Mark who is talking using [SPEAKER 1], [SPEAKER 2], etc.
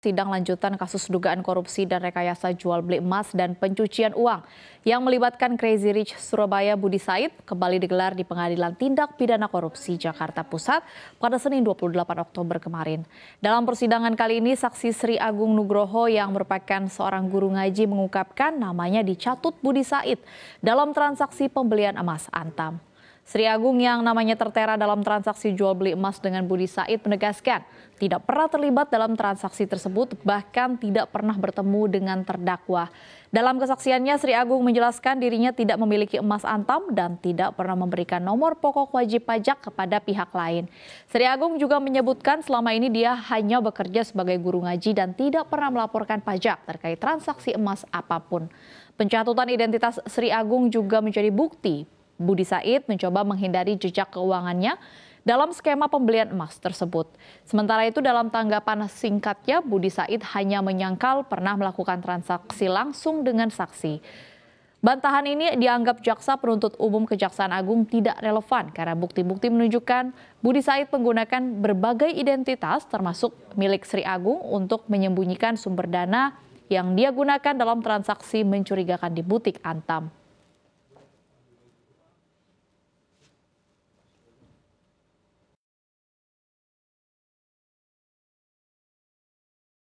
[SPEAKER 1] sidang lanjutan kasus dugaan korupsi dan rekayasa jual beli emas dan pencucian uang yang melibatkan Crazy Rich Surabaya Budi Said kembali digelar di Pengadilan Tindak Pidana Korupsi Jakarta Pusat pada Senin 28 Oktober kemarin. Dalam persidangan kali ini saksi Sri Agung Nugroho yang merupakan seorang guru ngaji mengungkapkan namanya dicatut Budi Said dalam transaksi pembelian emas Antam. Sri Agung yang namanya tertera dalam transaksi jual beli emas dengan Budi Said menegaskan tidak pernah terlibat dalam transaksi tersebut bahkan tidak pernah bertemu dengan terdakwa. Dalam kesaksiannya Sri Agung menjelaskan dirinya tidak memiliki emas antam dan tidak pernah memberikan nomor pokok wajib pajak kepada pihak lain. Sri Agung juga menyebutkan selama ini dia hanya bekerja sebagai guru ngaji dan tidak pernah melaporkan pajak terkait transaksi emas apapun. Pencatutan identitas Sri Agung juga menjadi bukti Budi Said mencoba menghindari jejak keuangannya dalam skema pembelian emas tersebut. Sementara itu dalam tanggapan singkatnya Budi Said hanya menyangkal pernah melakukan transaksi langsung dengan saksi. Bantahan ini dianggap jaksa penuntut umum Kejaksaan Agung tidak relevan karena bukti-bukti menunjukkan Budi Said menggunakan berbagai identitas termasuk milik Sri Agung untuk menyembunyikan sumber dana yang dia gunakan dalam transaksi mencurigakan di butik Antam.